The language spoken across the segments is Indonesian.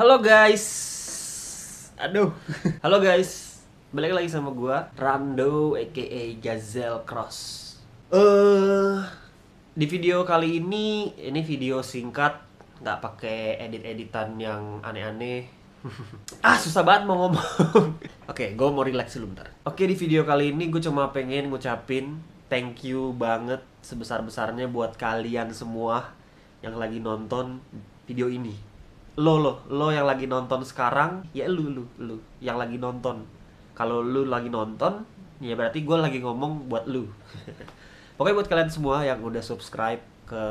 Halo guys. Aduh. Halo guys. Balik lagi sama gua Rando aka Gazelle Cross. Eh uh, di video kali ini ini video singkat nggak pakai edit-editan yang aneh-aneh. ah susah banget mau ngomong. Oke, okay, gue mau relax dulu bentar. Oke, okay, di video kali ini gue cuma pengen ngucapin thank you banget sebesar-besarnya buat kalian semua yang lagi nonton video ini lo lo lo yang lagi nonton sekarang ya lu lu lu yang lagi nonton kalau lu lagi nonton ya berarti gue lagi ngomong buat lu pokoknya buat kalian semua yang udah subscribe ke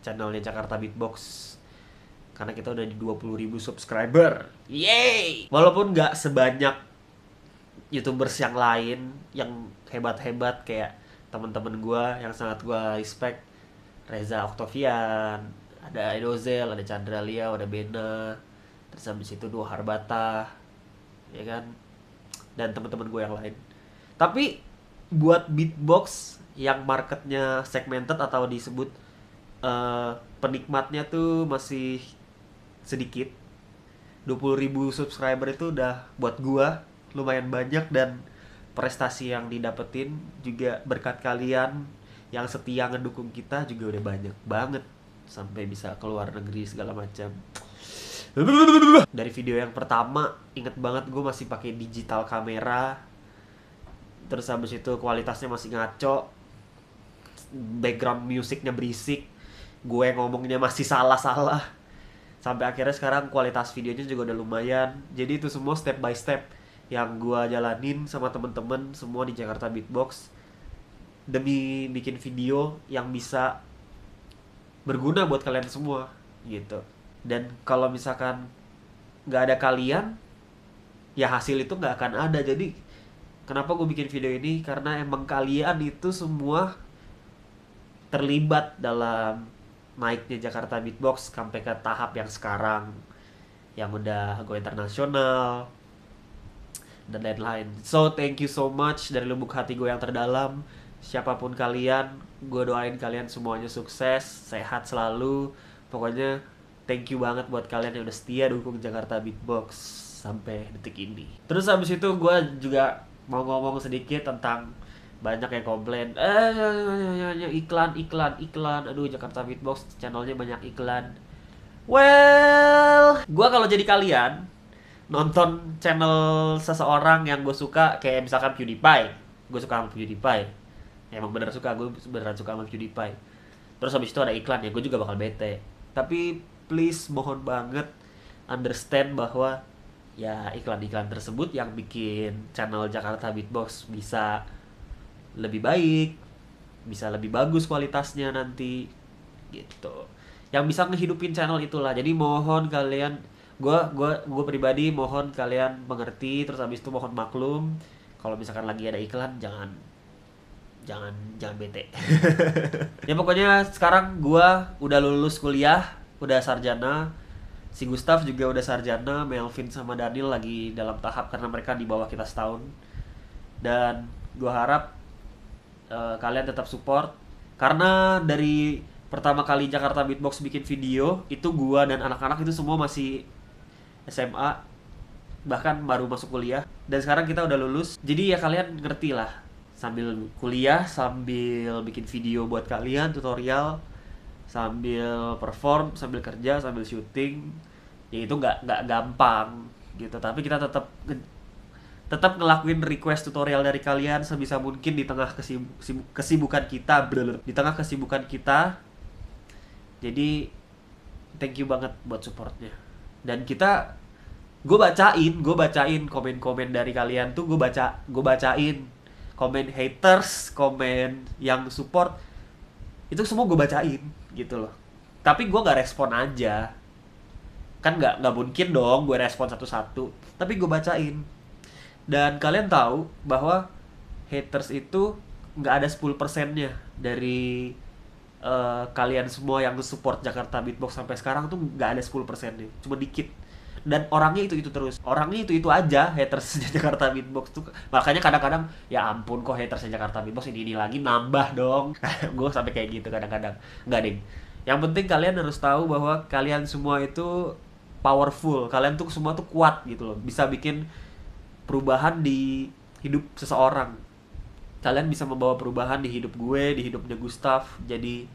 channelnya Jakarta Beatbox karena kita udah di 20 ribu subscriber yay walaupun nggak sebanyak youtubers yang lain yang hebat-hebat kayak teman-teman gue yang sangat gue respect Reza Oktavian, ada Edozel ada Chandra Liao ada Bena terus habis itu dua Harbata ya kan dan teman-teman gue yang lain tapi buat beatbox yang marketnya segmented atau disebut uh, penikmatnya tuh masih sedikit 20.000 subscriber itu udah buat gua lumayan banyak dan prestasi yang didapetin juga berkat kalian yang setia ngedukung kita juga udah banyak banget sampai bisa keluar negeri segala macam dari video yang pertama inget banget gue masih pakai digital kamera terus habis itu kualitasnya masih ngaco background musiknya berisik gue ngomongnya masih salah-salah sampai akhirnya sekarang kualitas videonya juga udah lumayan jadi itu semua step by step yang gue jalanin sama temen-temen semua di Jakarta Beatbox demi bikin video yang bisa berguna buat kalian semua gitu dan kalau misalkan nggak ada kalian ya hasil itu nggak akan ada jadi kenapa gue bikin video ini karena emang kalian itu semua terlibat dalam naiknya Jakarta Beatbox sampai ke tahap yang sekarang yang udah go internasional dan lain-lain so thank you so much dari lubuk hati gue yang terdalam siapapun kalian gue doain kalian semuanya sukses sehat selalu pokoknya thank you banget buat kalian yang udah setia dukung Jakarta Beatbox sampai detik ini terus habis itu gue juga mau ngomong sedikit tentang banyak yang komplain eh ya, ya, ya, iklan iklan iklan aduh Jakarta Beatbox channelnya banyak iklan well gue kalau jadi kalian nonton channel seseorang yang gue suka kayak misalkan PewDiePie gue suka sama PewDiePie ya emang bener suka gue beneran suka sama PewDiePie terus habis itu ada iklan ya gue juga bakal bete tapi please mohon banget understand bahwa ya iklan-iklan tersebut yang bikin channel Jakarta Beatbox bisa lebih baik bisa lebih bagus kualitasnya nanti gitu yang bisa ngehidupin channel itulah jadi mohon kalian gue gua gue pribadi mohon kalian mengerti terus habis itu mohon maklum kalau misalkan lagi ada iklan jangan jangan jangan bete ya pokoknya sekarang gue udah lulus kuliah udah sarjana si Gustaf juga udah sarjana Melvin sama Daniel lagi dalam tahap karena mereka di bawah kita setahun dan gue harap uh, kalian tetap support karena dari pertama kali Jakarta Beatbox bikin video itu gue dan anak-anak itu semua masih SMA bahkan baru masuk kuliah dan sekarang kita udah lulus jadi ya kalian ngerti lah sambil kuliah sambil bikin video buat kalian tutorial sambil perform sambil kerja sambil syuting ya itu nggak nggak gampang gitu tapi kita tetap tetap ngelakuin request tutorial dari kalian sebisa mungkin di tengah kesibuk, kesibukan kita blablabla. di tengah kesibukan kita jadi thank you banget buat supportnya dan kita gue bacain gue bacain komen-komen dari kalian tuh gue baca gue bacain komen haters komen yang support itu semua gue bacain gitu loh tapi gue gak respon aja kan gak, gak mungkin dong gue respon satu-satu tapi gue bacain dan kalian tahu bahwa haters itu gak ada 10 persennya dari uh, kalian semua yang support Jakarta Beatbox sampai sekarang tuh gak ada 10 persennya cuma dikit dan orangnya itu itu terus orangnya itu itu aja hatersnya Jakarta Beatbox tuh makanya kadang-kadang ya ampun kok hatersnya Jakarta Beatbox ini ini lagi nambah dong gue sampai kayak gitu kadang-kadang nggak ding yang penting kalian harus tahu bahwa kalian semua itu powerful kalian tuh semua tuh kuat gitu loh bisa bikin perubahan di hidup seseorang kalian bisa membawa perubahan di hidup gue di hidupnya Gustav jadi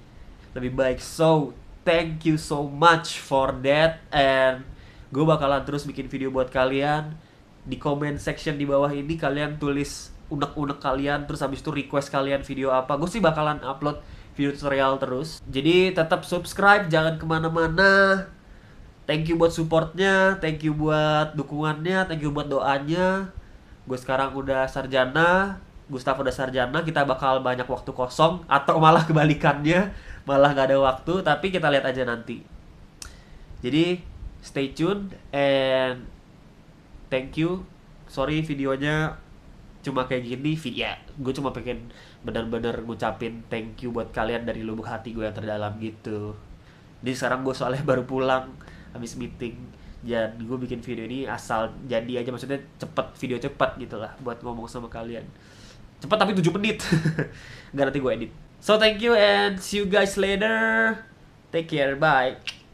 lebih baik so thank you so much for that and gue bakalan terus bikin video buat kalian di comment section di bawah ini kalian tulis unek-unek kalian terus habis itu request kalian video apa gue sih bakalan upload video tutorial terus jadi tetap subscribe jangan kemana-mana thank you buat supportnya thank you buat dukungannya thank you buat doanya gue sekarang udah sarjana Gustaf udah sarjana kita bakal banyak waktu kosong atau malah kebalikannya malah nggak ada waktu tapi kita lihat aja nanti jadi stay tuned and thank you sorry videonya cuma kayak gini ya gue cuma pengen bener-bener ngucapin thank you buat kalian dari lubuk hati gue yang terdalam gitu Di sekarang gue soalnya baru pulang habis meeting dan gue bikin video ini asal jadi aja maksudnya cepet video cepet gitu lah buat ngomong sama kalian cepet tapi 7 menit Gak nanti gue edit so thank you and see you guys later take care bye